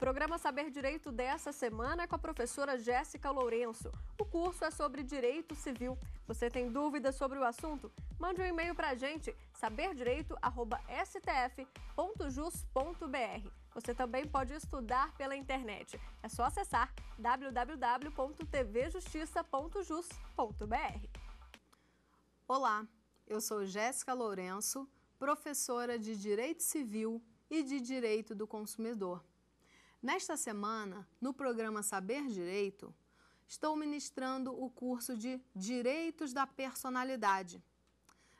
programa Saber Direito dessa semana é com a professora Jéssica Lourenço. O curso é sobre direito civil. Você tem dúvidas sobre o assunto? Mande um e-mail para a gente, saberdireito.stf.jus.br. Você também pode estudar pela internet. É só acessar www.tvjustiça.jus.br. Olá, eu sou Jéssica Lourenço, professora de Direito Civil e de Direito do Consumidor. Nesta semana, no programa Saber Direito, estou ministrando o curso de Direitos da Personalidade.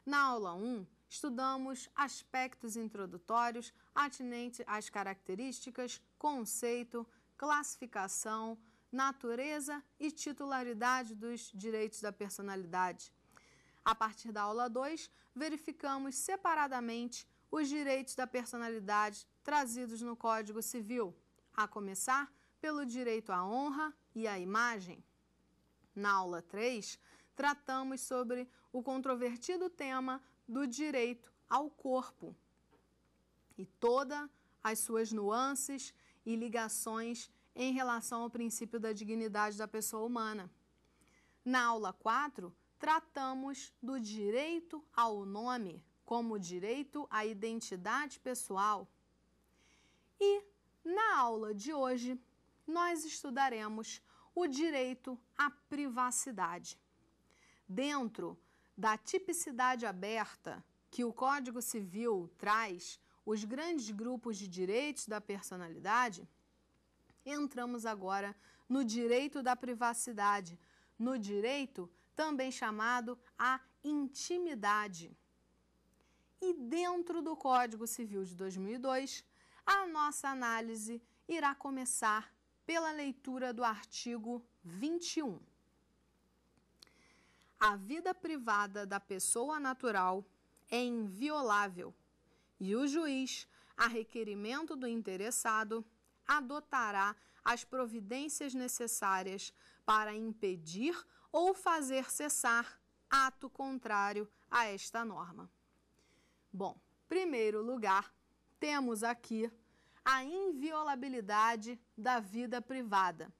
Na aula 1, estudamos aspectos introdutórios atinentes às características, conceito, classificação, natureza e titularidade dos direitos da personalidade. A partir da aula 2, verificamos separadamente os direitos da personalidade trazidos no Código Civil a começar pelo direito à honra e à imagem. Na aula 3, tratamos sobre o controvertido tema do direito ao corpo e todas as suas nuances e ligações em relação ao princípio da dignidade da pessoa humana. Na aula 4, tratamos do direito ao nome como direito à identidade pessoal. E na aula de hoje, nós estudaremos o direito à privacidade. Dentro da tipicidade aberta que o Código Civil traz, os grandes grupos de direitos da personalidade, entramos agora no direito da privacidade, no direito também chamado à intimidade. E dentro do Código Civil de 2002, a nossa análise irá começar pela leitura do artigo 21. A vida privada da pessoa natural é inviolável e o juiz, a requerimento do interessado, adotará as providências necessárias para impedir ou fazer cessar ato contrário a esta norma. Bom, primeiro lugar, temos aqui a inviolabilidade da vida privada.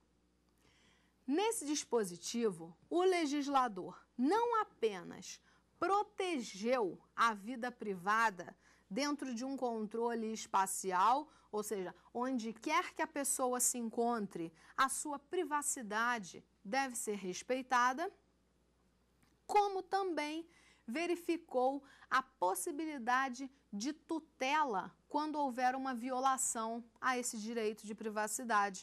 Nesse dispositivo, o legislador não apenas protegeu a vida privada dentro de um controle espacial, ou seja, onde quer que a pessoa se encontre, a sua privacidade deve ser respeitada, como também verificou a possibilidade de tutela quando houver uma violação a esse direito de privacidade.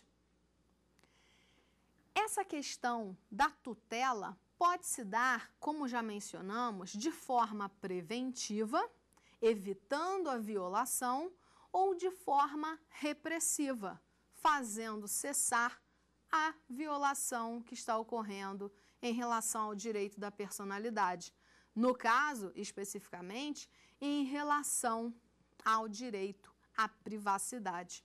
Essa questão da tutela pode se dar, como já mencionamos, de forma preventiva, evitando a violação, ou de forma repressiva, fazendo cessar a violação que está ocorrendo em relação ao direito da personalidade. No caso, especificamente, em relação ao direito à privacidade.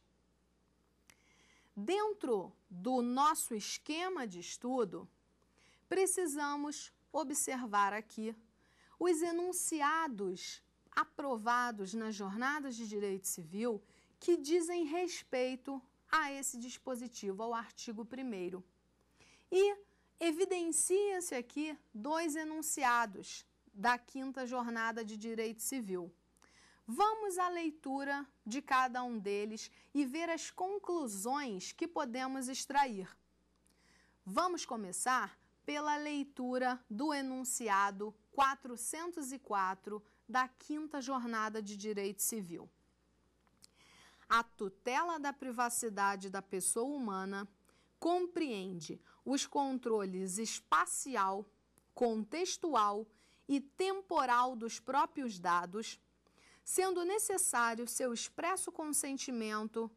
Dentro do nosso esquema de estudo, precisamos observar aqui os enunciados aprovados nas jornadas de direito civil que dizem respeito a esse dispositivo, ao artigo 1. E evidencia-se aqui dois enunciados da quinta jornada de direito civil. Vamos à leitura de cada um deles e ver as conclusões que podemos extrair. Vamos começar pela leitura do enunciado 404 da Quinta Jornada de Direito Civil. A tutela da privacidade da pessoa humana compreende os controles espacial, contextual e temporal dos próprios dados sendo necessário seu expresso consentimento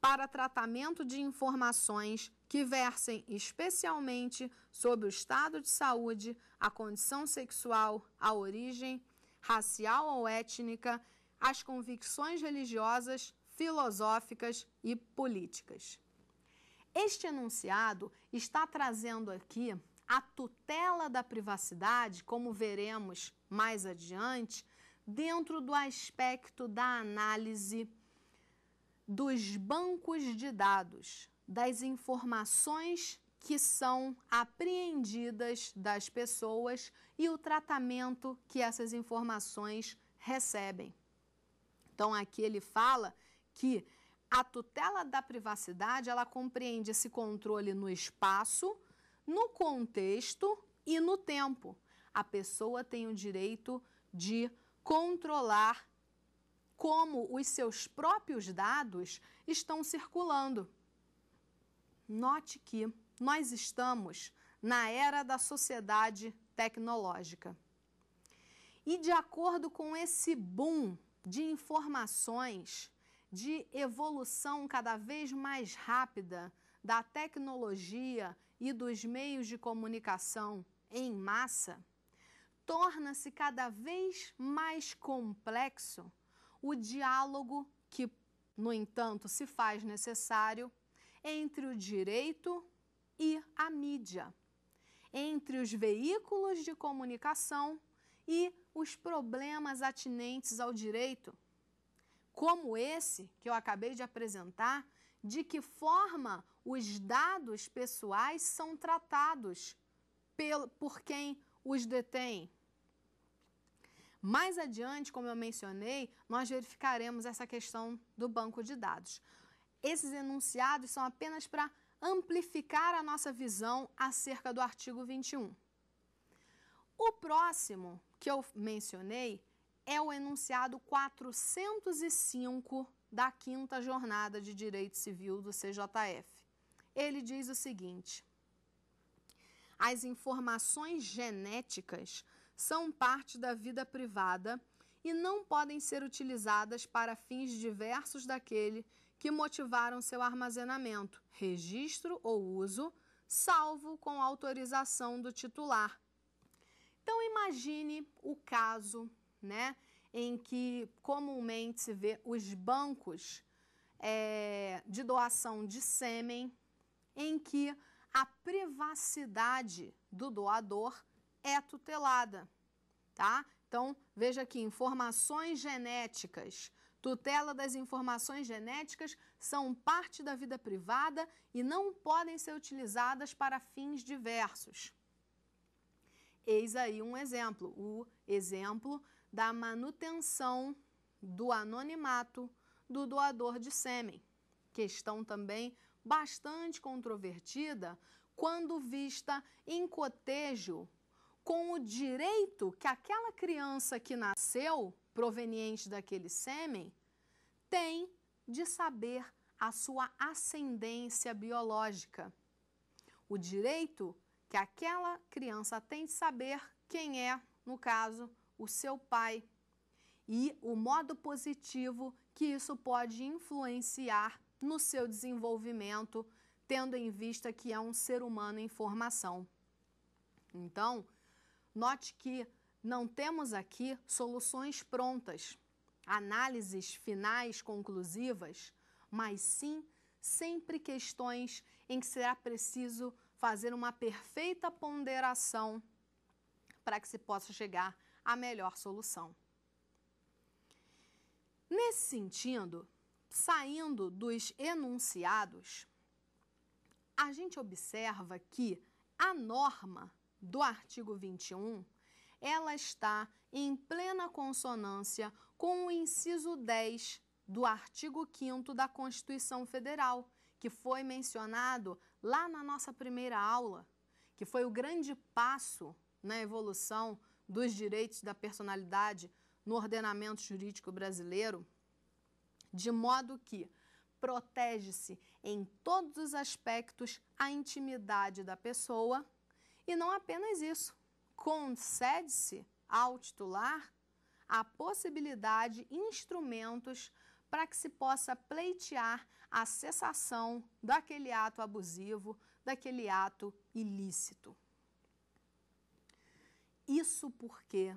para tratamento de informações que versem especialmente sobre o estado de saúde, a condição sexual, a origem racial ou étnica, as convicções religiosas, filosóficas e políticas. Este enunciado está trazendo aqui a tutela da privacidade, como veremos mais adiante, dentro do aspecto da análise dos bancos de dados, das informações que são apreendidas das pessoas e o tratamento que essas informações recebem. Então aqui ele fala que a tutela da privacidade, ela compreende esse controle no espaço, no contexto e no tempo. A pessoa tem o direito de controlar como os seus próprios dados estão circulando. Note que nós estamos na era da sociedade tecnológica. E de acordo com esse boom de informações, de evolução cada vez mais rápida da tecnologia e dos meios de comunicação em massa, torna-se cada vez mais complexo o diálogo que, no entanto, se faz necessário entre o direito e a mídia, entre os veículos de comunicação e os problemas atinentes ao direito, como esse que eu acabei de apresentar, de que forma os dados pessoais são tratados por quem os detém mais adiante, como eu mencionei, nós verificaremos essa questão do banco de dados. Esses enunciados são apenas para amplificar a nossa visão acerca do artigo 21. O próximo que eu mencionei é o enunciado 405 da quinta jornada de direito civil do CJF. Ele diz o seguinte: as informações genéticas são parte da vida privada e não podem ser utilizadas para fins diversos daquele que motivaram seu armazenamento, registro ou uso, salvo com autorização do titular. Então imagine o caso, né, em que comumente se vê os bancos é, de doação de sêmen, em que a privacidade do doador é tutelada, tá? Então, veja aqui, informações genéticas. Tutela das informações genéticas são parte da vida privada e não podem ser utilizadas para fins diversos. Eis aí um exemplo, o exemplo da manutenção do anonimato do doador de sêmen. Questão também bastante controvertida quando vista em cotejo com o direito que aquela criança que nasceu, proveniente daquele sêmen, tem de saber a sua ascendência biológica. O direito que aquela criança tem de saber quem é, no caso, o seu pai e o modo positivo que isso pode influenciar no seu desenvolvimento, tendo em vista que é um ser humano em formação. Então, Note que não temos aqui soluções prontas, análises finais conclusivas, mas sim sempre questões em que será preciso fazer uma perfeita ponderação para que se possa chegar à melhor solução. Nesse sentido, saindo dos enunciados, a gente observa que a norma do artigo 21, ela está em plena consonância com o inciso 10 do artigo 5 da Constituição Federal, que foi mencionado lá na nossa primeira aula, que foi o grande passo na evolução dos direitos da personalidade no ordenamento jurídico brasileiro, de modo que protege-se em todos os aspectos a intimidade da pessoa e não apenas isso, concede-se ao titular a possibilidade, instrumentos para que se possa pleitear a cessação daquele ato abusivo, daquele ato ilícito. Isso porque,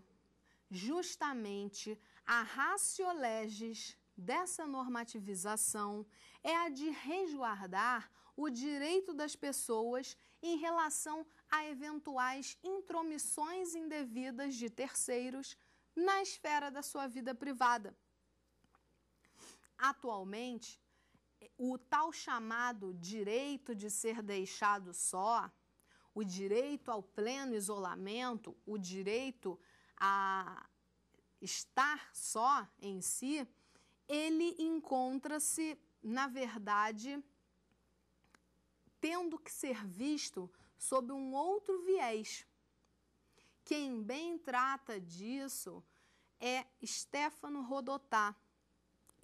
justamente, a raciolegis dessa normativização é a de resguardar o direito das pessoas em relação a eventuais intromissões indevidas de terceiros na esfera da sua vida privada. Atualmente, o tal chamado direito de ser deixado só, o direito ao pleno isolamento, o direito a estar só em si, ele encontra-se, na verdade, tendo que ser visto sob um outro viés. Quem bem trata disso é Stefano Rodotá.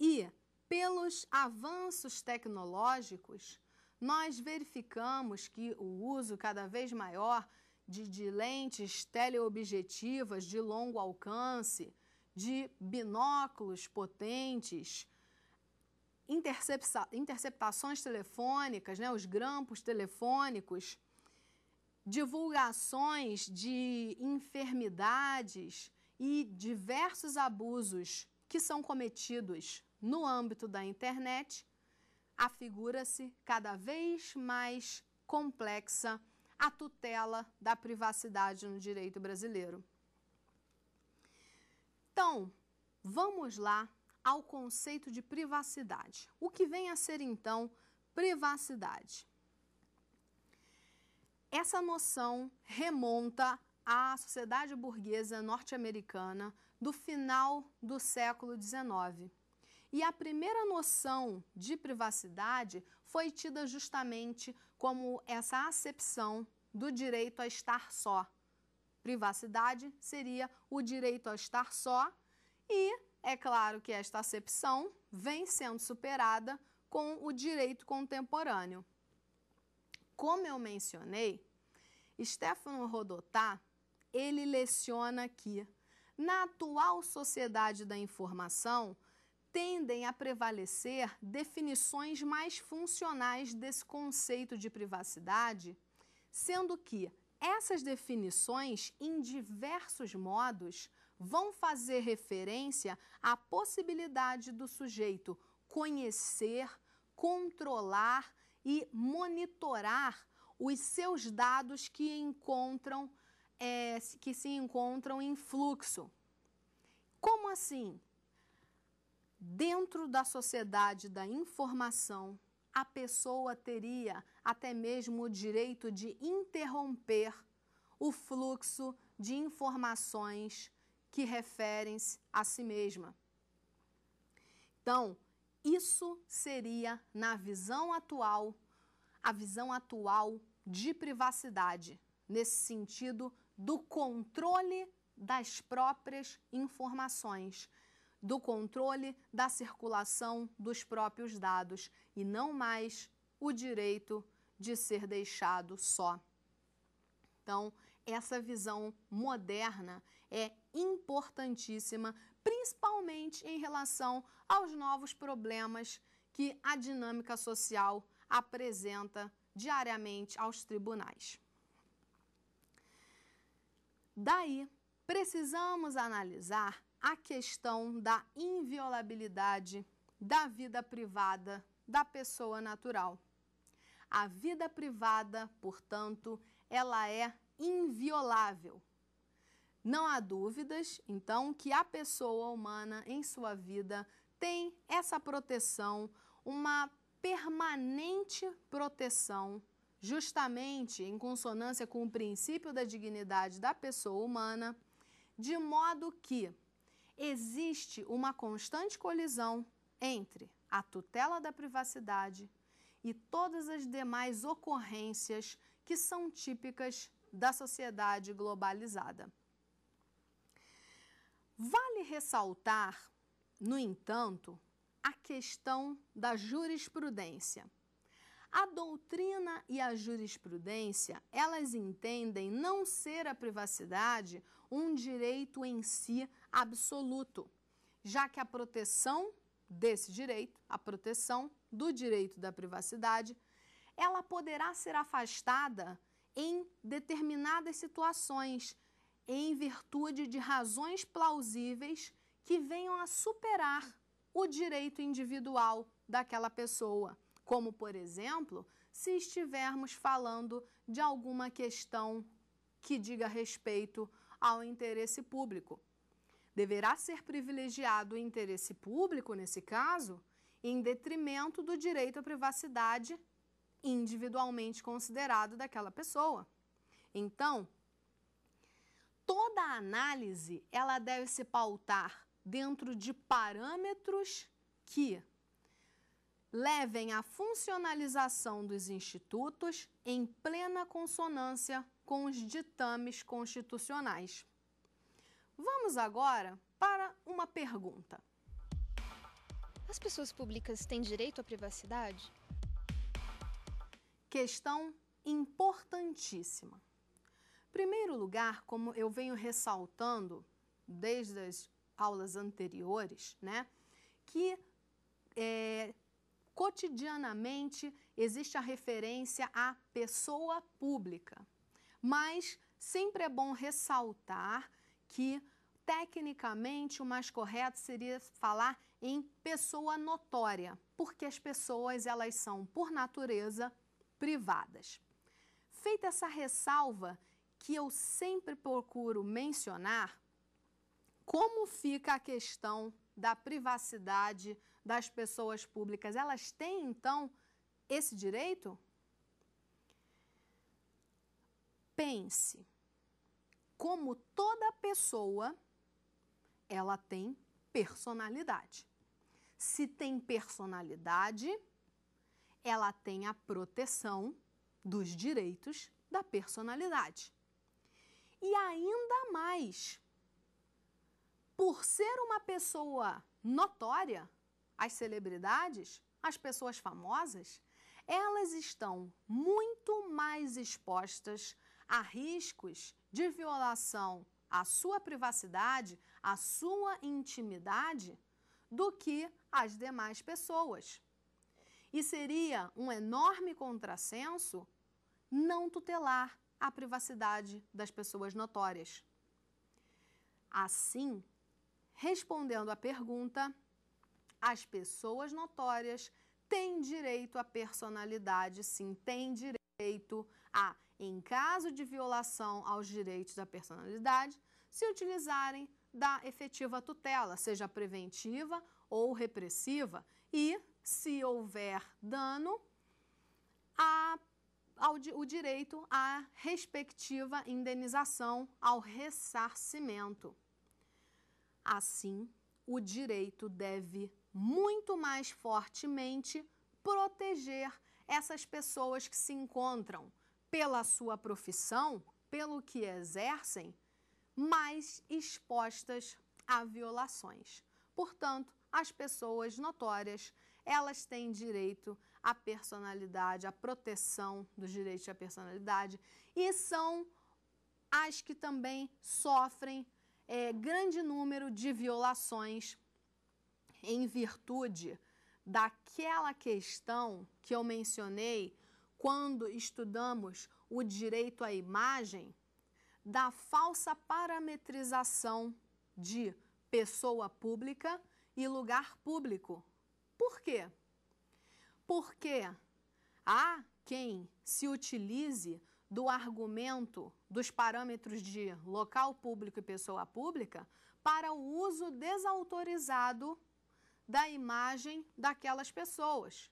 E, pelos avanços tecnológicos, nós verificamos que o uso cada vez maior de, de lentes teleobjetivas de longo alcance, de binóculos potentes, interceptações telefônicas, né, os grampos telefônicos, divulgações de enfermidades e diversos abusos que são cometidos no âmbito da internet, afigura-se cada vez mais complexa a tutela da privacidade no direito brasileiro. Então, vamos lá ao conceito de privacidade. O que vem a ser então privacidade? Essa noção remonta à sociedade burguesa norte-americana do final do século XIX. E a primeira noção de privacidade foi tida justamente como essa acepção do direito a estar só. Privacidade seria o direito a estar só e é claro que esta acepção vem sendo superada com o direito contemporâneo. Como eu mencionei, Stefano Rodotá, ele leciona que na atual sociedade da informação tendem a prevalecer definições mais funcionais desse conceito de privacidade, sendo que essas definições, em diversos modos, vão fazer referência à possibilidade do sujeito conhecer, controlar e monitorar os seus dados que encontram é, que se encontram em fluxo. Como assim? Dentro da sociedade da informação, a pessoa teria até mesmo o direito de interromper o fluxo de informações que referem-se a si mesma. Então, isso seria, na visão atual, a visão atual de privacidade, nesse sentido do controle das próprias informações, do controle da circulação dos próprios dados e não mais o direito de ser deixado só. Então, essa visão moderna é importantíssima, principalmente em relação aos novos problemas que a dinâmica social apresenta diariamente aos tribunais. Daí, precisamos analisar a questão da inviolabilidade da vida privada da pessoa natural. A vida privada, portanto, ela é inviolável. Não há dúvidas, então, que a pessoa humana em sua vida tem essa proteção, uma permanente proteção, justamente em consonância com o princípio da dignidade da pessoa humana, de modo que existe uma constante colisão entre a tutela da privacidade e todas as demais ocorrências que são típicas da sociedade globalizada. Vale ressaltar, no entanto, a questão da jurisprudência. A doutrina e a jurisprudência, elas entendem não ser a privacidade um direito em si absoluto, já que a proteção desse direito, a proteção do direito da privacidade, ela poderá ser afastada em determinadas situações em virtude de razões plausíveis que venham a superar o direito individual daquela pessoa, como, por exemplo, se estivermos falando de alguma questão que diga respeito ao interesse público. Deverá ser privilegiado o interesse público, nesse caso, em detrimento do direito à privacidade individualmente considerado daquela pessoa. Então, toda a análise ela deve se pautar dentro de parâmetros que levem à funcionalização dos institutos em plena consonância com os ditames constitucionais. Vamos agora para uma pergunta. As pessoas públicas têm direito à privacidade? Questão importantíssima primeiro lugar, como eu venho ressaltando desde as aulas anteriores, né, que é, cotidianamente existe a referência à pessoa pública, mas sempre é bom ressaltar que tecnicamente o mais correto seria falar em pessoa notória, porque as pessoas elas são por natureza privadas. Feita essa ressalva, que eu sempre procuro mencionar como fica a questão da privacidade das pessoas públicas. Elas têm, então, esse direito? Pense, como toda pessoa, ela tem personalidade. Se tem personalidade, ela tem a proteção dos direitos da personalidade. E ainda mais, por ser uma pessoa notória, as celebridades, as pessoas famosas, elas estão muito mais expostas a riscos de violação à sua privacidade, à sua intimidade, do que as demais pessoas. E seria um enorme contrassenso não tutelar a privacidade das pessoas notórias. Assim, respondendo à pergunta, as pessoas notórias têm direito à personalidade, sim, têm direito a, em caso de violação aos direitos da personalidade, se utilizarem da efetiva tutela, seja preventiva ou repressiva, e, se houver dano, a ao, o direito à respectiva indenização, ao ressarcimento. Assim, o direito deve muito mais fortemente proteger essas pessoas que se encontram pela sua profissão, pelo que exercem, mais expostas a violações. Portanto, as pessoas notórias, elas têm direito a a personalidade, a proteção dos direitos à personalidade, e são as que também sofrem é, grande número de violações em virtude daquela questão que eu mencionei quando estudamos o direito à imagem, da falsa parametrização de pessoa pública e lugar público. Por quê? Porque há quem se utilize do argumento dos parâmetros de local público e pessoa pública para o uso desautorizado da imagem daquelas pessoas.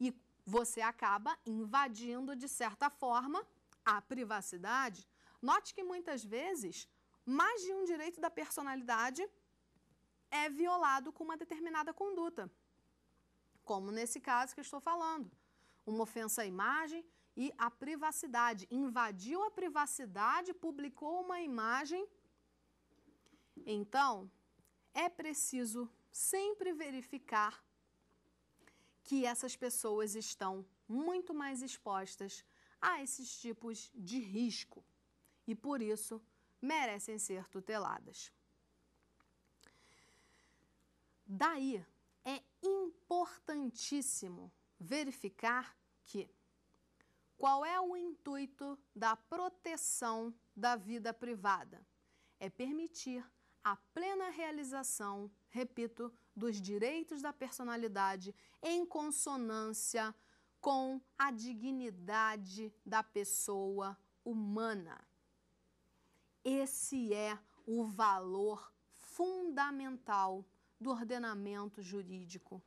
E você acaba invadindo, de certa forma, a privacidade. Note que muitas vezes mais de um direito da personalidade é violado com uma determinada conduta como nesse caso que estou falando. Uma ofensa à imagem e à privacidade. Invadiu a privacidade, publicou uma imagem. Então, é preciso sempre verificar que essas pessoas estão muito mais expostas a esses tipos de risco e por isso merecem ser tuteladas. Daí é importantíssimo verificar que qual é o intuito da proteção da vida privada? É permitir a plena realização, repito, dos direitos da personalidade em consonância com a dignidade da pessoa humana. Esse é o valor fundamental do ordenamento jurídico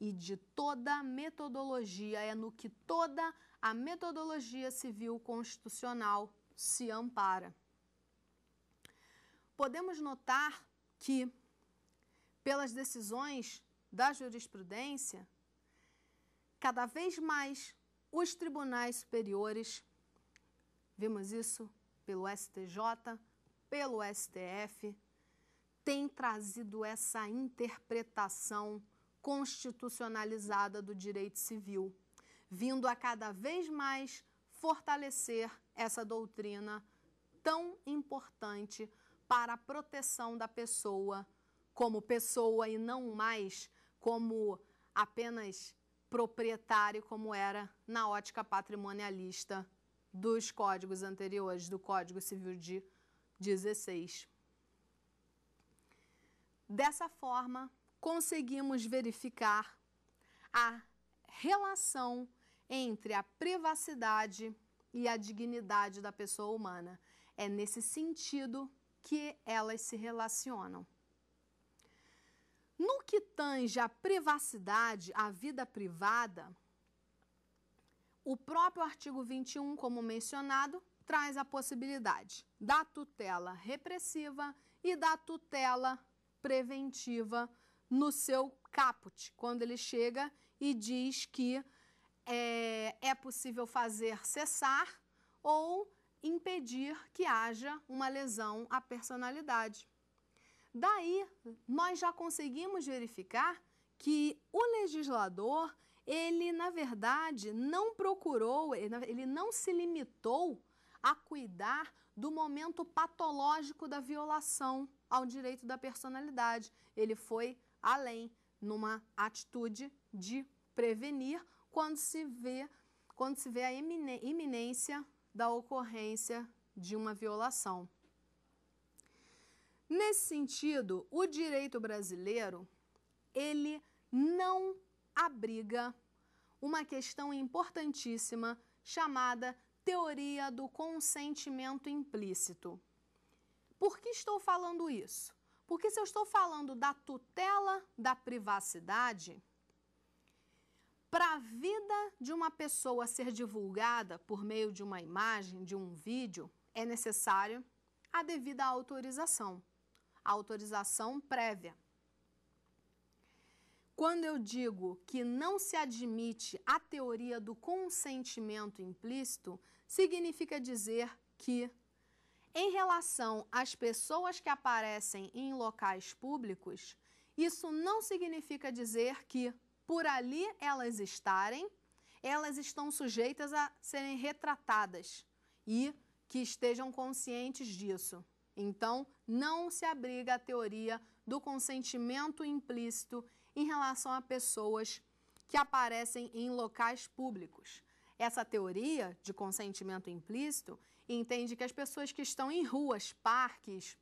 e de toda metodologia. É no que toda a metodologia civil constitucional se ampara. Podemos notar que, pelas decisões da jurisprudência, cada vez mais os tribunais superiores, vimos isso pelo STJ, pelo STF, tem trazido essa interpretação constitucionalizada do direito civil, vindo a cada vez mais fortalecer essa doutrina tão importante para a proteção da pessoa como pessoa e não mais como apenas proprietário, como era na ótica patrimonialista dos códigos anteriores, do Código Civil de 16. Dessa forma, conseguimos verificar a relação entre a privacidade e a dignidade da pessoa humana. É nesse sentido que elas se relacionam. No que tange à privacidade, à vida privada, o próprio artigo 21, como mencionado, traz a possibilidade da tutela repressiva e da tutela preventiva no seu caput, quando ele chega e diz que é, é possível fazer cessar ou impedir que haja uma lesão à personalidade. Daí, nós já conseguimos verificar que o legislador, ele, na verdade, não procurou, ele não se limitou a cuidar do momento patológico da violação, ao direito da personalidade. Ele foi além numa atitude de prevenir quando se vê, quando se vê a iminência da ocorrência de uma violação. Nesse sentido, o direito brasileiro, ele não abriga uma questão importantíssima chamada teoria do consentimento implícito. Por que estou falando isso? Porque se eu estou falando da tutela da privacidade, para a vida de uma pessoa ser divulgada por meio de uma imagem, de um vídeo, é necessário a devida autorização, a autorização prévia. Quando eu digo que não se admite a teoria do consentimento implícito, significa dizer que em relação às pessoas que aparecem em locais públicos, isso não significa dizer que, por ali elas estarem, elas estão sujeitas a serem retratadas e que estejam conscientes disso. Então, não se abriga a teoria do consentimento implícito em relação a pessoas que aparecem em locais públicos. Essa teoria de consentimento implícito entende que as pessoas que estão em ruas, parques,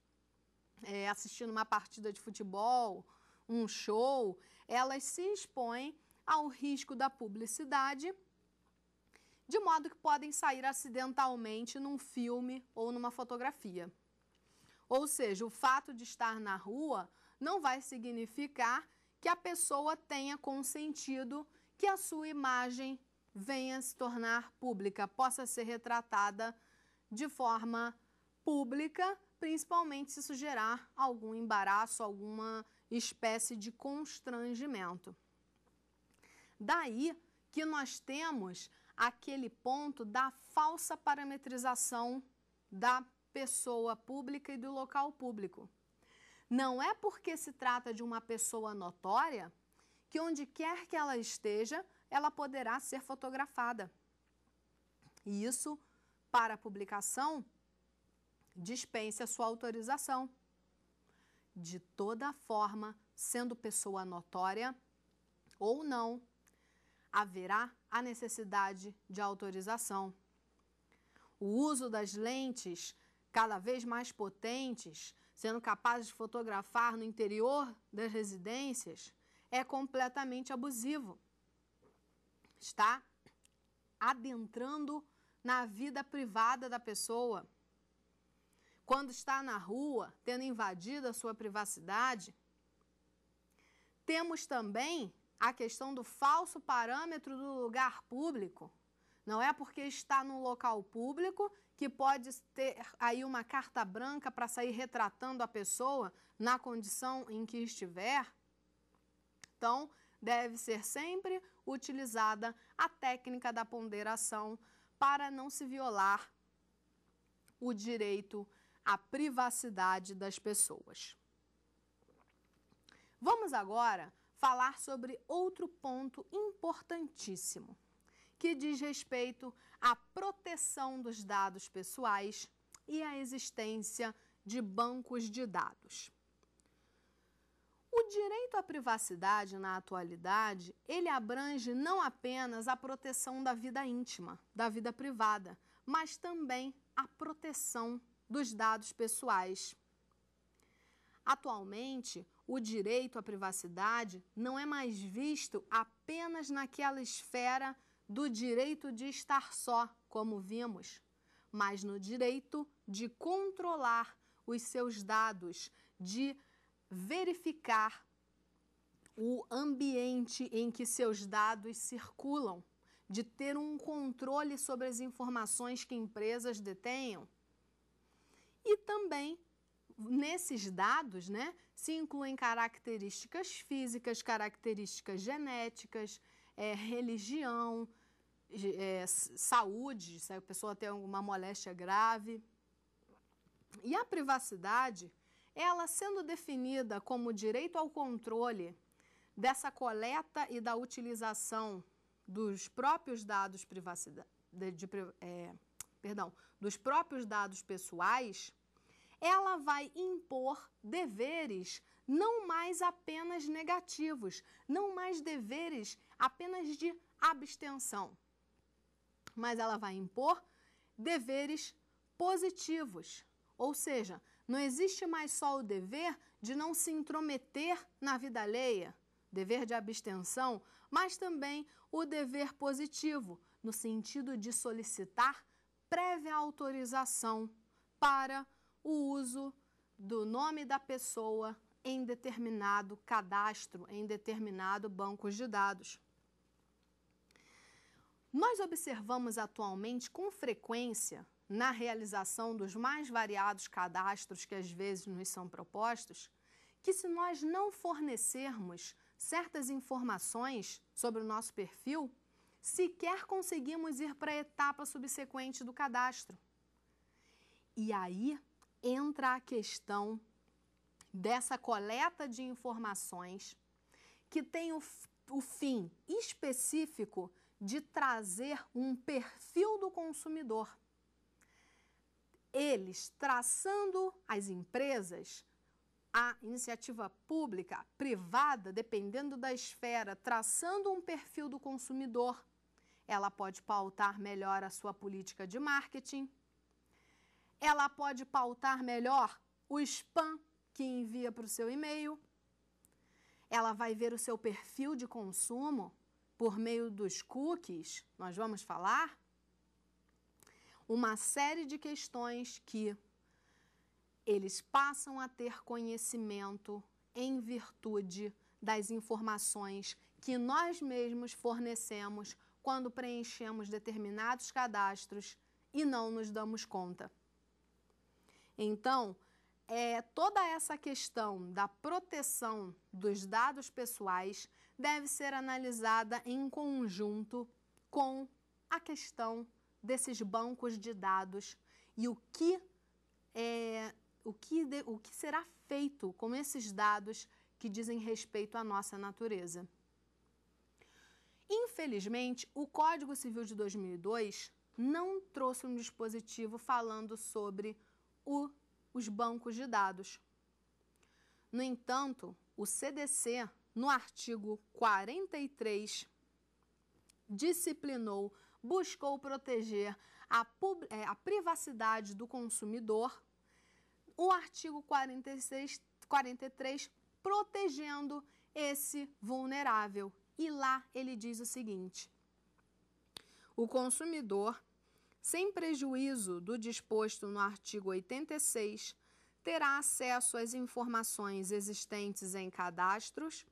é, assistindo uma partida de futebol, um show, elas se expõem ao risco da publicidade, de modo que podem sair acidentalmente num filme ou numa fotografia. Ou seja, o fato de estar na rua não vai significar que a pessoa tenha consentido que a sua imagem venha se tornar pública, possa ser retratada de forma pública, principalmente se isso gerar algum embaraço, alguma espécie de constrangimento. Daí que nós temos aquele ponto da falsa parametrização da pessoa pública e do local público. Não é porque se trata de uma pessoa notória que, onde quer que ela esteja, ela poderá ser fotografada. E isso para publicação, dispense a sua autorização. De toda forma, sendo pessoa notória ou não, haverá a necessidade de autorização. O uso das lentes cada vez mais potentes, sendo capazes de fotografar no interior das residências, é completamente abusivo. Está adentrando na vida privada da pessoa. Quando está na rua, tendo invadido a sua privacidade. Temos também a questão do falso parâmetro do lugar público. Não é porque está num local público que pode ter aí uma carta branca para sair retratando a pessoa na condição em que estiver. Então, deve ser sempre utilizada a técnica da ponderação para não se violar o direito à privacidade das pessoas. Vamos agora falar sobre outro ponto importantíssimo, que diz respeito à proteção dos dados pessoais e à existência de bancos de dados. O direito à privacidade na atualidade, ele abrange não apenas a proteção da vida íntima, da vida privada, mas também a proteção dos dados pessoais. Atualmente, o direito à privacidade não é mais visto apenas naquela esfera do direito de estar só, como vimos, mas no direito de controlar os seus dados, de verificar o ambiente em que seus dados circulam, de ter um controle sobre as informações que empresas detenham. E também nesses dados, né, se incluem características físicas, características genéticas, é, religião, é, saúde, se a pessoa tem alguma moléstia grave. E a privacidade ela sendo definida como direito ao controle dessa coleta e da utilização dos próprios dados privacidade, de, de, é, perdão, dos próprios dados pessoais, ela vai impor deveres não mais apenas negativos, não mais deveres apenas de abstenção, mas ela vai impor deveres positivos, ou seja, não existe mais só o dever de não se intrometer na vida alheia, dever de abstenção, mas também o dever positivo, no sentido de solicitar prévia autorização para o uso do nome da pessoa em determinado cadastro, em determinado banco de dados. Nós observamos atualmente com frequência na realização dos mais variados cadastros que às vezes nos são propostos, que se nós não fornecermos certas informações sobre o nosso perfil, sequer conseguimos ir para a etapa subsequente do cadastro. E aí entra a questão dessa coleta de informações que tem o, o fim específico de trazer um perfil do consumidor eles traçando as empresas, a iniciativa pública, privada, dependendo da esfera, traçando um perfil do consumidor, ela pode pautar melhor a sua política de marketing, ela pode pautar melhor o spam que envia para o seu e-mail, ela vai ver o seu perfil de consumo por meio dos cookies, nós vamos falar, uma série de questões que eles passam a ter conhecimento em virtude das informações que nós mesmos fornecemos quando preenchemos determinados cadastros e não nos damos conta. Então, é, toda essa questão da proteção dos dados pessoais deve ser analisada em conjunto com a questão desses bancos de dados e o que é, o que, de, o que será feito com esses dados que dizem respeito à nossa natureza. Infelizmente, o Código Civil de 2002 não trouxe um dispositivo falando sobre o, os bancos de dados. No entanto, o CDC, no artigo 43, disciplinou buscou proteger a, é, a privacidade do consumidor, o artigo 46, 43 protegendo esse vulnerável. E lá ele diz o seguinte: o consumidor, sem prejuízo do disposto no artigo 86, terá acesso às informações existentes em cadastros,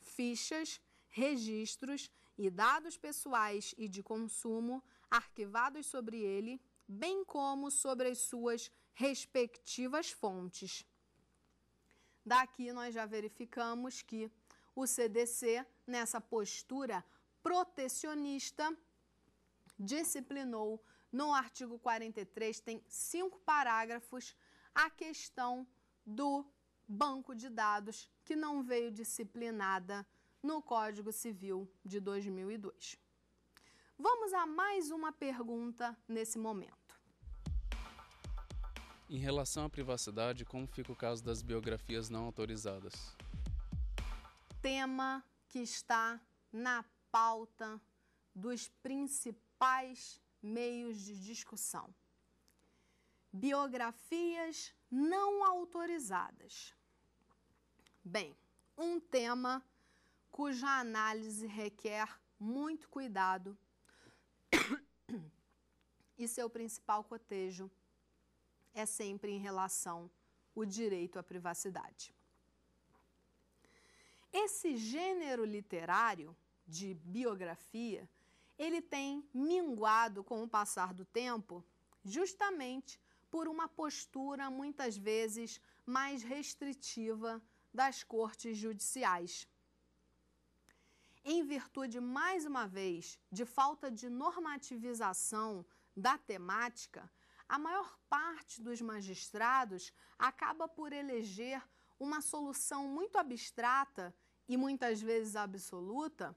fichas, registros, e dados pessoais e de consumo arquivados sobre ele, bem como sobre as suas respectivas fontes. Daqui nós já verificamos que o CDC, nessa postura protecionista, disciplinou no artigo 43, tem cinco parágrafos, a questão do banco de dados que não veio disciplinada no Código Civil de 2002. Vamos a mais uma pergunta nesse momento. Em relação à privacidade, como fica o caso das biografias não autorizadas? Tema que está na pauta dos principais meios de discussão. Biografias não autorizadas. Bem, um tema cuja análise requer muito cuidado e seu principal cotejo é sempre em relação ao direito à privacidade. Esse gênero literário de biografia, ele tem minguado com o passar do tempo, justamente por uma postura muitas vezes mais restritiva das cortes judiciais em virtude, mais uma vez, de falta de normativização da temática, a maior parte dos magistrados acaba por eleger uma solução muito abstrata e muitas vezes absoluta,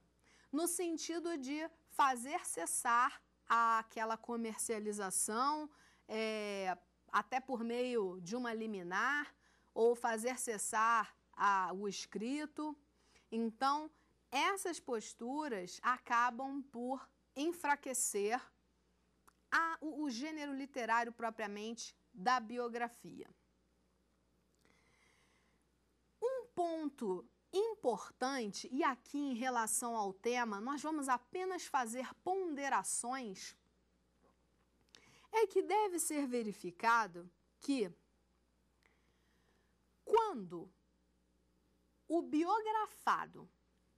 no sentido de fazer cessar aquela comercialização, é, até por meio de uma liminar, ou fazer cessar a, ah, o escrito. Então, essas posturas acabam por enfraquecer a, o, o gênero literário propriamente da biografia. Um ponto importante, e aqui em relação ao tema, nós vamos apenas fazer ponderações, é que deve ser verificado que quando o biografado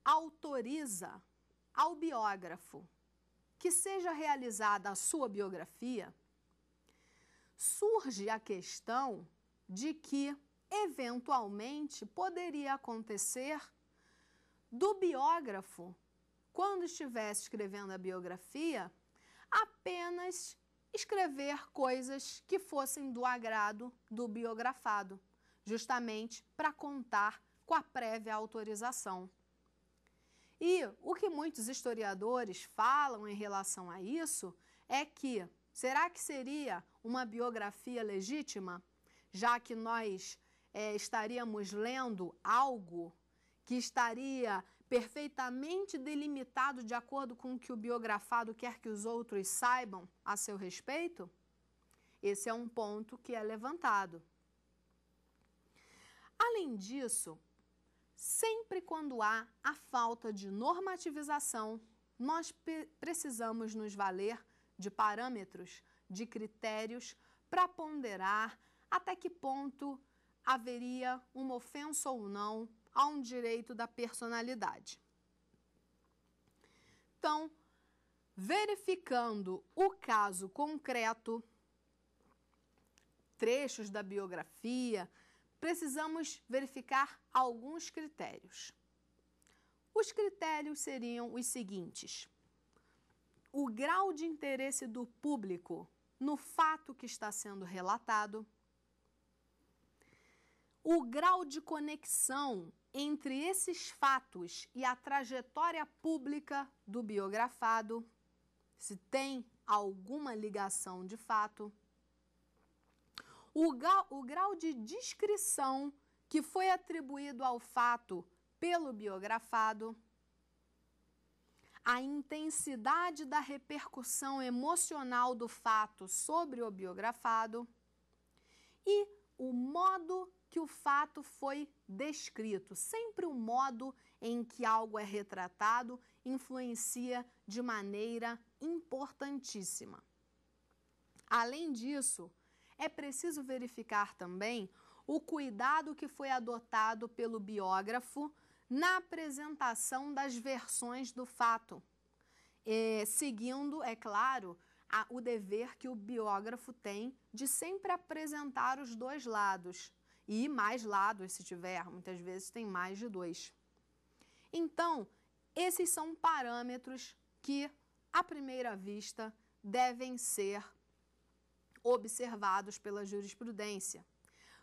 autoriza ao biógrafo que seja realizada a sua biografia, surge a questão de que, eventualmente, poderia acontecer do biógrafo, quando estivesse escrevendo a biografia, apenas escrever coisas que fossem do agrado do biografado, justamente para contar com a prévia autorização. E o que muitos historiadores falam em relação a isso é que será que seria uma biografia legítima, já que nós é, estaríamos lendo algo que estaria perfeitamente delimitado de acordo com o que o biografado quer que os outros saibam a seu respeito? Esse é um ponto que é levantado. Além disso, sempre quando há a falta de normativização, nós precisamos nos valer de parâmetros, de critérios para ponderar até que ponto haveria uma ofensa ou não a um direito da personalidade. Então, verificando o caso concreto, trechos da biografia, precisamos verificar alguns critérios. Os critérios seriam os seguintes: o grau de interesse do público no fato que está sendo relatado, o grau de conexão entre esses fatos e a trajetória pública do biografado, se tem alguma ligação de fato o grau, o grau de descrição que foi atribuído ao fato pelo biografado, a intensidade da repercussão emocional do fato sobre o biografado e o modo que o fato foi descrito. Sempre o modo em que algo é retratado influencia de maneira importantíssima. Além disso, é preciso verificar também o cuidado que foi adotado pelo biógrafo na apresentação das versões do fato, é, seguindo, é claro, a, o dever que o biógrafo tem de sempre apresentar os dois lados e mais lados se tiver, muitas vezes tem mais de dois. Então, esses são parâmetros que, à primeira vista, devem ser observados pela jurisprudência.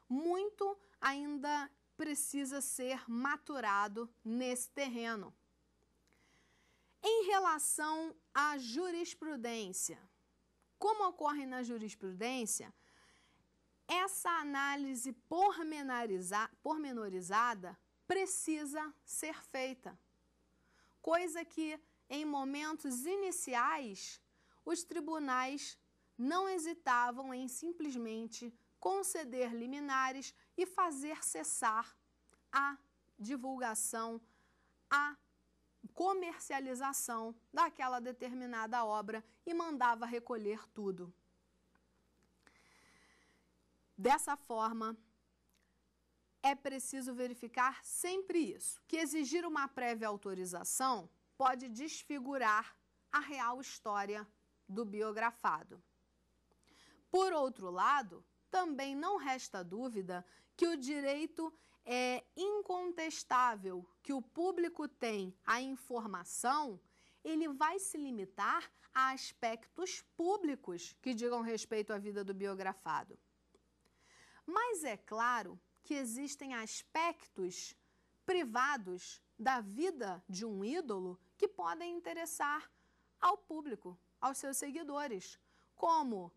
Muito ainda precisa ser maturado nesse terreno. Em relação à jurisprudência, como ocorre na jurisprudência, essa análise pormenorizada precisa ser feita, coisa que em momentos iniciais os tribunais não hesitavam em simplesmente conceder liminares e fazer cessar a divulgação, a comercialização daquela determinada obra e mandava recolher tudo. Dessa forma, é preciso verificar sempre isso, que exigir uma prévia autorização pode desfigurar a real história do biografado. Por outro lado, também não resta dúvida que o direito é incontestável que o público tem à informação, ele vai se limitar a aspectos públicos que digam respeito à vida do biografado. Mas é claro que existem aspectos privados da vida de um ídolo que podem interessar ao público, aos seus seguidores, como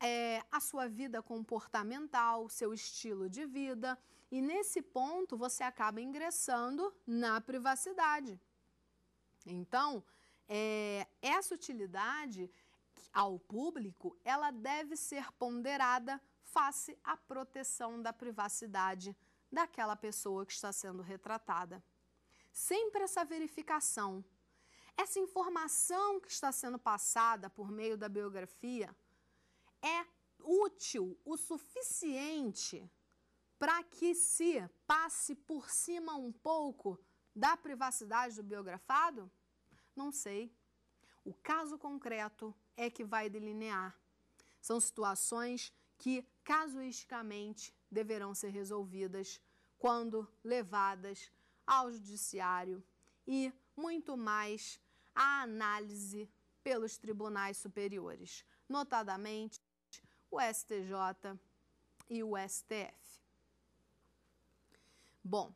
é, a sua vida comportamental, seu estilo de vida. E nesse ponto você acaba ingressando na privacidade. Então, é, essa utilidade ao público, ela deve ser ponderada face à proteção da privacidade daquela pessoa que está sendo retratada. Sempre essa verificação, essa informação que está sendo passada por meio da biografia, é útil o suficiente para que se passe por cima um pouco da privacidade do biografado? Não sei. O caso concreto é que vai delinear. São situações que casuisticamente deverão ser resolvidas quando levadas ao judiciário e muito mais à análise pelos tribunais superiores, notadamente o STJ e o STF. Bom,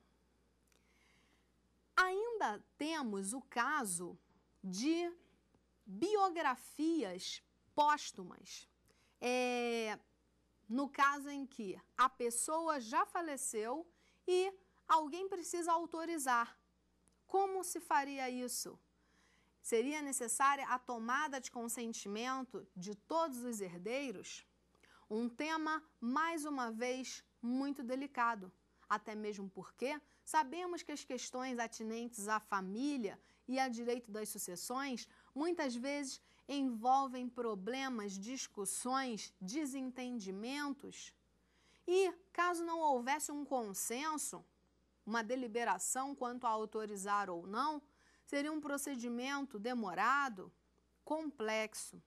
ainda temos o caso de biografias póstumas. É, no caso em que a pessoa já faleceu e alguém precisa autorizar. Como se faria isso? Seria necessária a tomada de consentimento de todos os herdeiros? Um tema, mais uma vez, muito delicado. Até mesmo porque sabemos que as questões atinentes à família e a direito das sucessões muitas vezes envolvem problemas, discussões, desentendimentos. E, caso não houvesse um consenso, uma deliberação quanto a autorizar ou não, seria um procedimento demorado, complexo.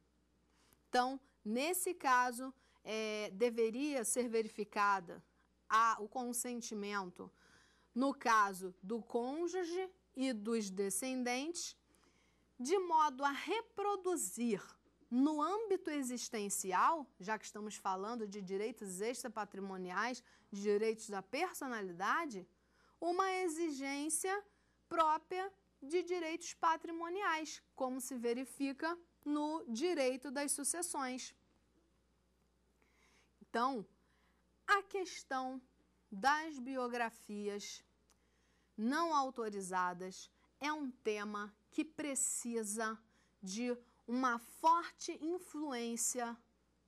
Então, nesse caso, é, deveria ser verificada a, o consentimento no caso do cônjuge e dos descendentes, de modo a reproduzir no âmbito existencial, já que estamos falando de direitos extrapatrimoniais, de direitos da personalidade, uma exigência própria de direitos patrimoniais, como se verifica no direito das sucessões então, a questão das biografias não autorizadas é um tema que precisa de uma forte influência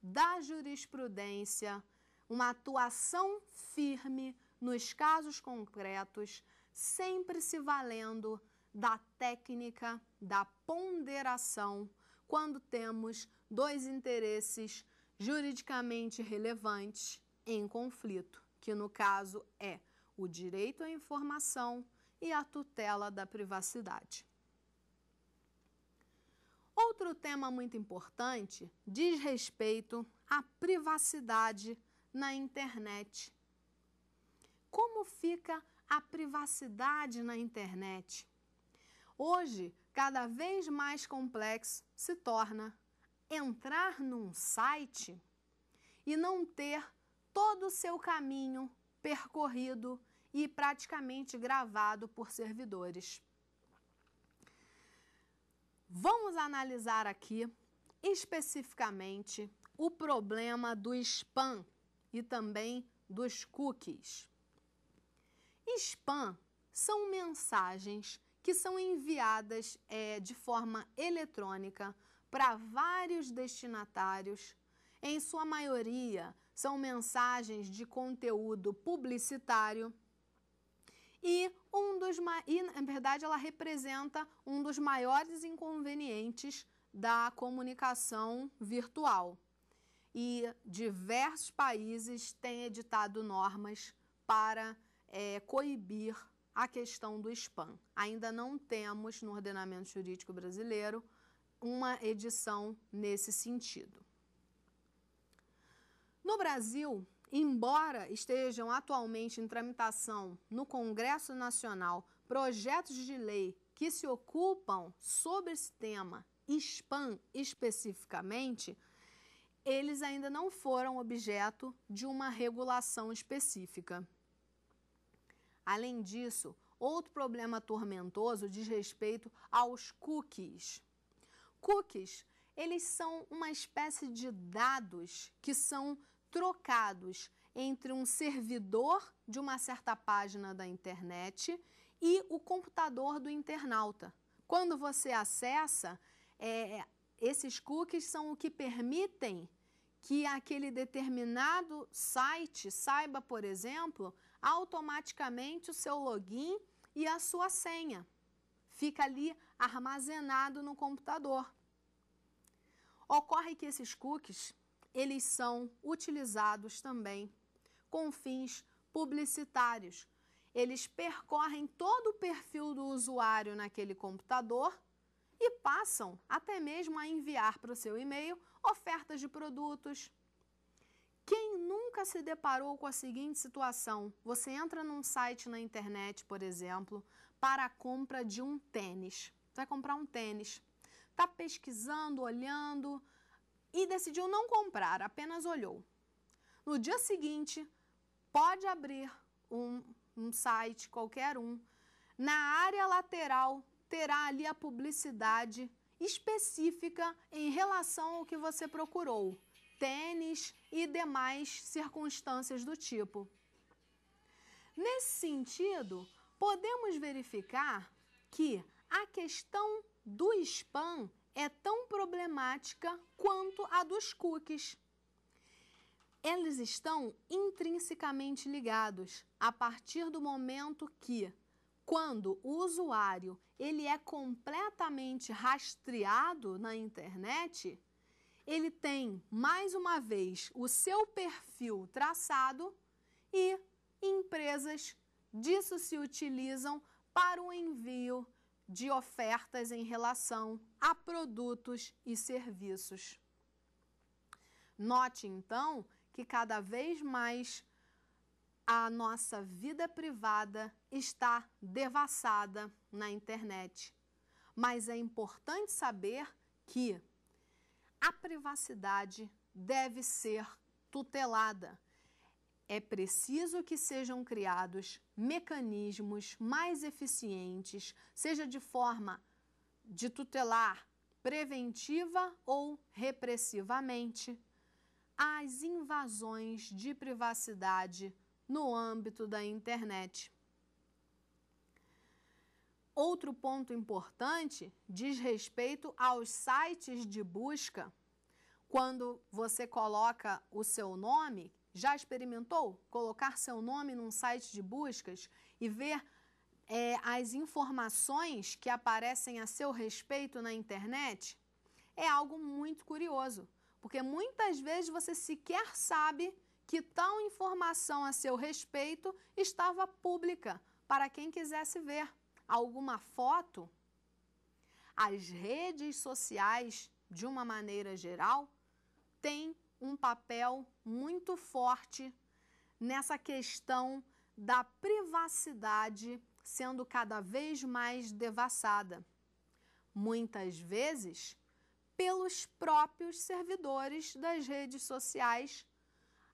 da jurisprudência, uma atuação firme nos casos concretos, sempre se valendo da técnica da ponderação quando temos dois interesses juridicamente relevantes em conflito, que no caso é o direito à informação e a tutela da privacidade. Outro tema muito importante diz respeito à privacidade na internet. Como fica a privacidade na internet? Hoje, cada vez mais complexo se torna entrar num site e não ter todo o seu caminho percorrido e praticamente gravado por servidores. Vamos analisar aqui especificamente o problema do spam e também dos cookies. Spam são mensagens que são enviadas é, de forma eletrônica para vários destinatários. Em sua maioria, são mensagens de conteúdo publicitário. E um dos e, na verdade ela representa um dos maiores inconvenientes da comunicação virtual. E diversos países têm editado normas para é, coibir a questão do spam. Ainda não temos no ordenamento jurídico brasileiro uma edição nesse sentido. No Brasil, embora estejam atualmente em tramitação no Congresso Nacional projetos de lei que se ocupam sobre esse tema, spam especificamente, eles ainda não foram objeto de uma regulação específica. Além disso, outro problema tormentoso diz respeito aos cookies. Cookies, eles são uma espécie de dados que são trocados entre um servidor de uma certa página da internet e o computador do internauta. Quando você acessa, é, esses cookies são o que permitem que aquele determinado site saiba, por exemplo, automaticamente o seu login e a sua senha. Fica ali armazenado no computador. Ocorre que esses cookies, eles são utilizados também com fins publicitários. Eles percorrem todo o perfil do usuário naquele computador e passam até mesmo a enviar para o seu e-mail ofertas de produtos. Quem nunca se deparou com a seguinte situação? Você entra num site na internet, por exemplo, para a compra de um tênis vai comprar um tênis. Está pesquisando, olhando e decidiu não comprar, apenas olhou. No dia seguinte, pode abrir um, um site, qualquer um. Na área lateral, terá ali a publicidade específica em relação ao que você procurou, tênis e demais circunstâncias do tipo. Nesse sentido, podemos verificar que a questão do spam é tão problemática quanto a dos cookies. Eles estão intrinsecamente ligados a partir do momento que, quando o usuário ele é completamente rastreado na internet, ele tem mais uma vez o seu perfil traçado e empresas disso se utilizam para o envio de ofertas em relação a produtos e serviços. Note então que cada vez mais a nossa vida privada está devassada na internet. Mas é importante saber que a privacidade deve ser tutelada é preciso que sejam criados mecanismos mais eficientes, seja de forma de tutelar preventiva ou repressivamente, as invasões de privacidade no âmbito da internet. Outro ponto importante diz respeito aos sites de busca. Quando você coloca o seu nome, já experimentou colocar seu nome num site de buscas e ver é, as informações que aparecem a seu respeito na internet? É algo muito curioso, porque muitas vezes você sequer sabe que tal informação a seu respeito estava pública para quem quisesse ver. Alguma foto? As redes sociais, de uma maneira geral, têm um papel muito forte nessa questão da privacidade sendo cada vez mais devassada. Muitas vezes, pelos próprios servidores das redes sociais,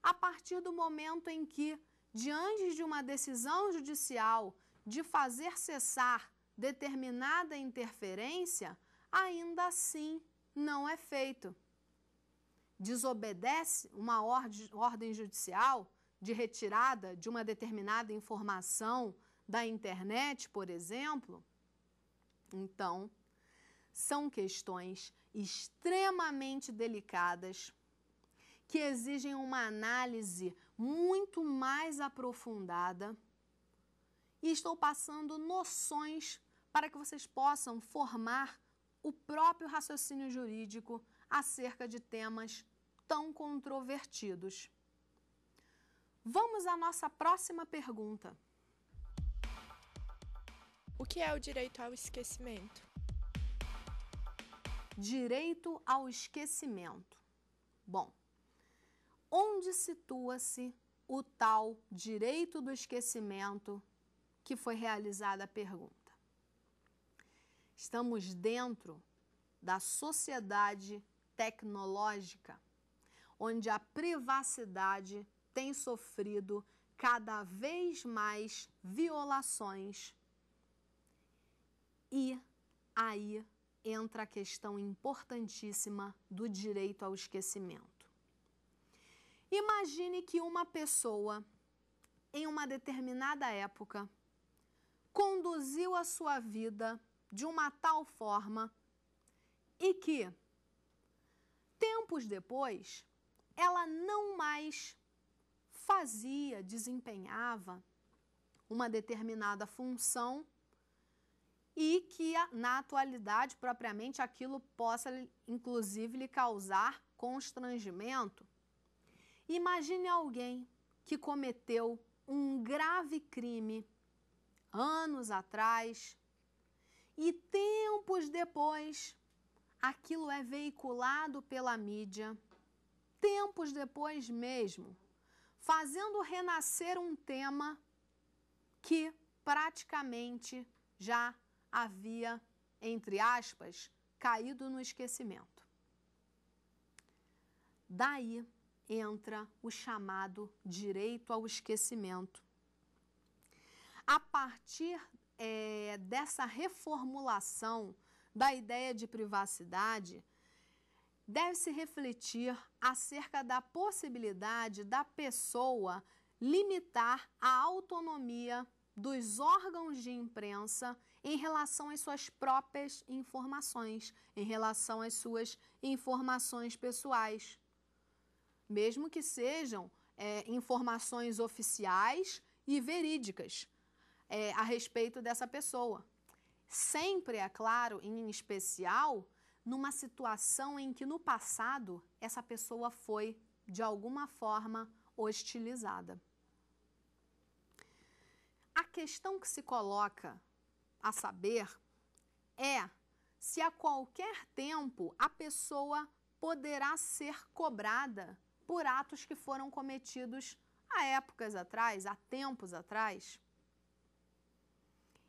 a partir do momento em que, diante de uma decisão judicial de fazer cessar determinada interferência, ainda assim não é feito desobedece uma ordem judicial de retirada de uma determinada informação da internet, por exemplo? Então, são questões extremamente delicadas que exigem uma análise muito mais aprofundada e estou passando noções para que vocês possam formar o próprio raciocínio jurídico acerca de temas tão controvertidos. Vamos à nossa próxima pergunta. O que é o direito ao esquecimento? Direito ao esquecimento. Bom, onde situa-se o tal direito do esquecimento que foi realizada a pergunta? Estamos dentro da sociedade tecnológica onde a privacidade tem sofrido cada vez mais violações. E aí entra a questão importantíssima do direito ao esquecimento. Imagine que uma pessoa, em uma determinada época, conduziu a sua vida de uma tal forma e que, tempos depois, ela não mais fazia, desempenhava uma determinada função e que na atualidade propriamente aquilo possa inclusive lhe causar constrangimento. Imagine alguém que cometeu um grave crime anos atrás e tempos depois aquilo é veiculado pela mídia tempos depois mesmo, fazendo renascer um tema que praticamente já havia, entre aspas, caído no esquecimento. Daí entra o chamado direito ao esquecimento. A partir é, dessa reformulação da ideia de privacidade, deve-se refletir acerca da possibilidade da pessoa limitar a autonomia dos órgãos de imprensa em relação às suas próprias informações, em relação às suas informações pessoais. Mesmo que sejam é, informações oficiais e verídicas é, a respeito dessa pessoa. Sempre, é claro, em especial, numa situação em que no passado essa pessoa foi de alguma forma hostilizada. A questão que se coloca a saber é se a qualquer tempo a pessoa poderá ser cobrada por atos que foram cometidos há épocas atrás, há tempos atrás.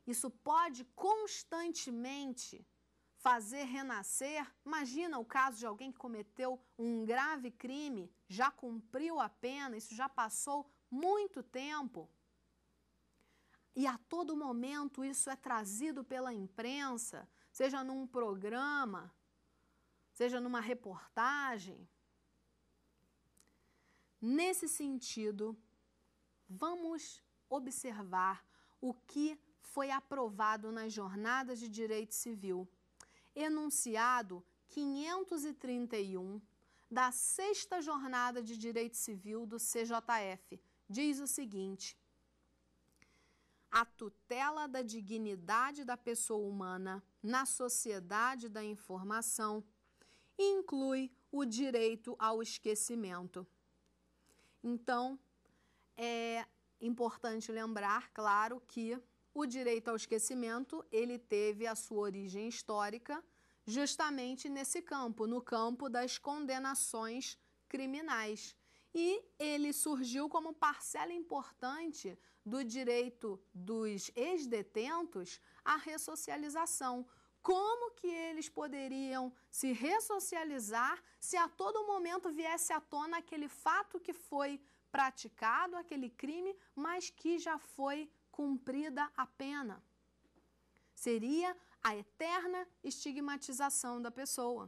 Isso pode constantemente fazer renascer. Imagina o caso de alguém que cometeu um grave crime, já cumpriu a pena, isso já passou muito tempo. E a todo momento isso é trazido pela imprensa, seja num programa, seja numa reportagem. Nesse sentido, vamos observar o que foi aprovado nas jornadas de direito civil enunciado 531 da Sexta Jornada de Direito Civil do CJF. Diz o seguinte: a tutela da dignidade da pessoa humana na sociedade da informação inclui o direito ao esquecimento. Então, é importante lembrar, claro, que o direito ao esquecimento, ele teve a sua origem histórica justamente nesse campo, no campo das condenações criminais. E ele surgiu como parcela importante do direito dos ex-detentos à ressocialização. Como que eles poderiam se ressocializar se a todo momento viesse à tona aquele fato que foi praticado, aquele crime, mas que já foi cumprida a pena. Seria a eterna estigmatização da pessoa.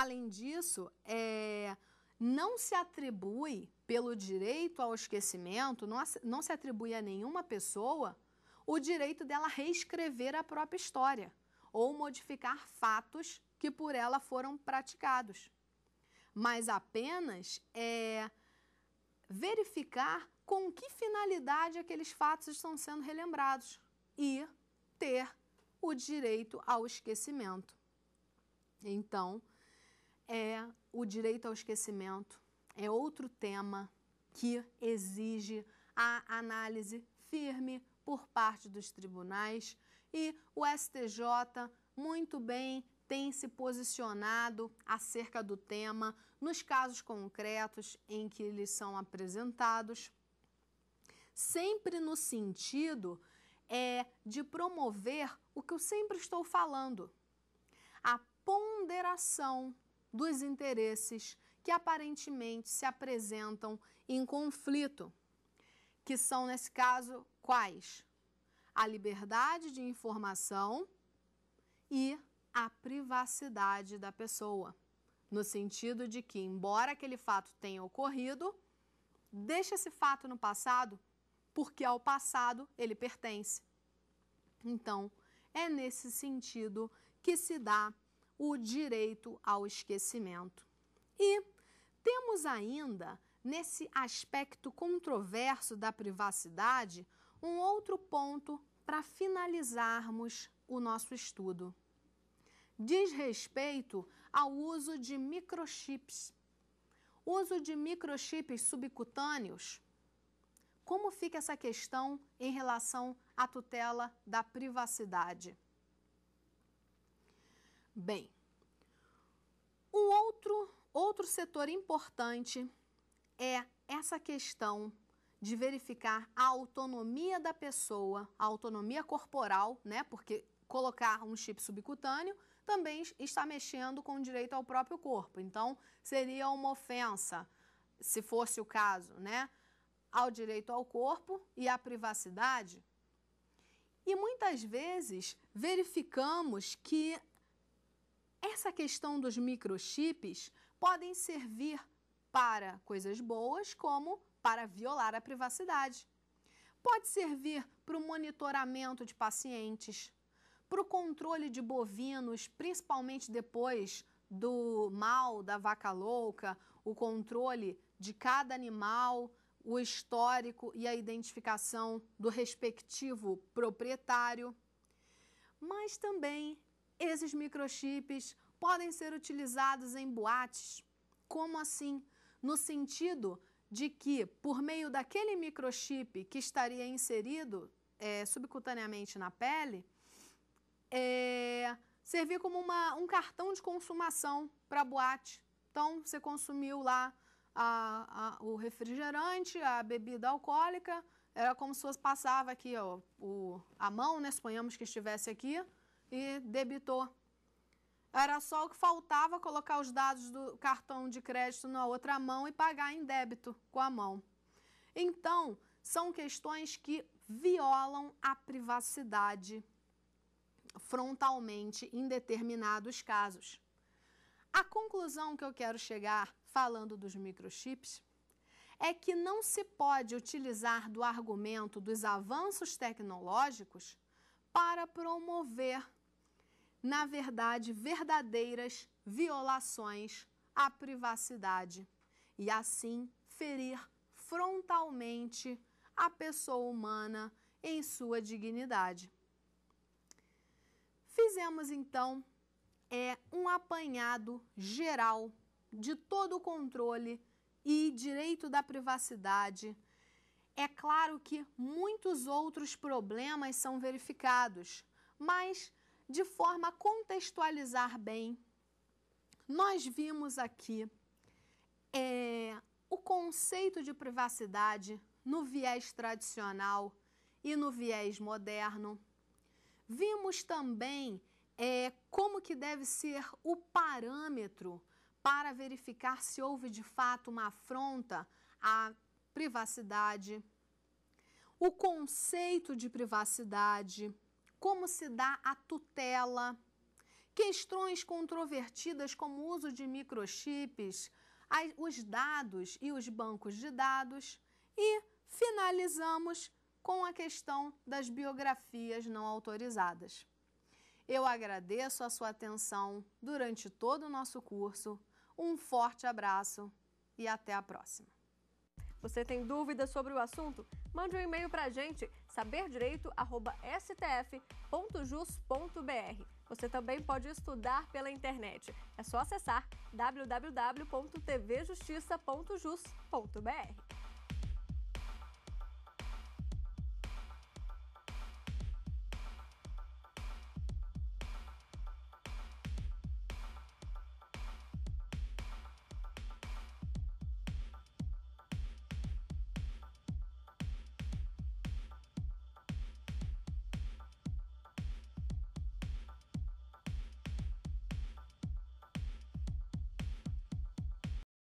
Além disso, é, não se atribui, pelo direito ao esquecimento, não, não se atribui a nenhuma pessoa o direito dela reescrever a própria história ou modificar fatos que por ela foram praticados, mas apenas é verificar com que finalidade aqueles fatos estão sendo relembrados e ter o direito ao esquecimento. Então, é o direito ao esquecimento é outro tema que exige a análise firme por parte dos tribunais e o STJ muito bem tem se posicionado acerca do tema nos casos concretos em que eles são apresentados sempre no sentido é de promover o que eu sempre estou falando, a ponderação dos interesses que aparentemente se apresentam em conflito, que são, nesse caso, quais? A liberdade de informação e a privacidade da pessoa, no sentido de que, embora aquele fato tenha ocorrido, deixa esse fato no passado porque ao passado ele pertence. Então, é nesse sentido que se dá o direito ao esquecimento. E temos ainda, nesse aspecto controverso da privacidade, um outro ponto para finalizarmos o nosso estudo. Diz respeito ao uso de microchips. Uso de microchips subcutâneos como fica essa questão em relação à tutela da privacidade? Bem, o outro, outro setor importante é essa questão de verificar a autonomia da pessoa, a autonomia corporal, né? Porque colocar um chip subcutâneo também está mexendo com o direito ao próprio corpo. Então, seria uma ofensa, se fosse o caso, né? ao direito ao corpo e à privacidade. E muitas vezes verificamos que essa questão dos microchips podem servir para coisas boas, como para violar a privacidade. Pode servir para o monitoramento de pacientes, para o controle de bovinos, principalmente depois do mal da vaca louca, o controle de cada animal o histórico e a identificação do respectivo proprietário. Mas também esses microchips podem ser utilizados em boates. Como assim? No sentido de que, por meio daquele microchip que estaria inserido é, subcutaneamente na pele, é, servir como uma, um cartão de consumação para boate. Então, você consumiu lá a, a, o refrigerante, a bebida alcoólica, era como se fosse passava aqui ó, o, a mão, né, suponhamos que estivesse aqui, e debitou. Era só o que faltava colocar os dados do cartão de crédito na outra mão e pagar em débito com a mão. Então, são questões que violam a privacidade frontalmente em determinados casos. A conclusão que eu quero chegar falando dos microchips, é que não se pode utilizar do argumento dos avanços tecnológicos para promover, na verdade, verdadeiras violações à privacidade e assim ferir frontalmente a pessoa humana em sua dignidade. Fizemos então é um apanhado geral de todo o controle e direito da privacidade, é claro que muitos outros problemas são verificados, mas de forma a contextualizar bem, nós vimos aqui é, o conceito de privacidade no viés tradicional e no viés moderno. Vimos também é, como que deve ser o parâmetro para verificar se houve de fato uma afronta à privacidade, o conceito de privacidade, como se dá a tutela, questões controvertidas como o uso de microchips, os dados e os bancos de dados e finalizamos com a questão das biografias não autorizadas. Eu agradeço a sua atenção durante todo o nosso curso um forte abraço e até a próxima. Você tem dúvidas sobre o assunto? Mande um e-mail para a gente, saberdireito.stf.jus.br. Você também pode estudar pela internet. É só acessar www.tvjustiça.jus.br.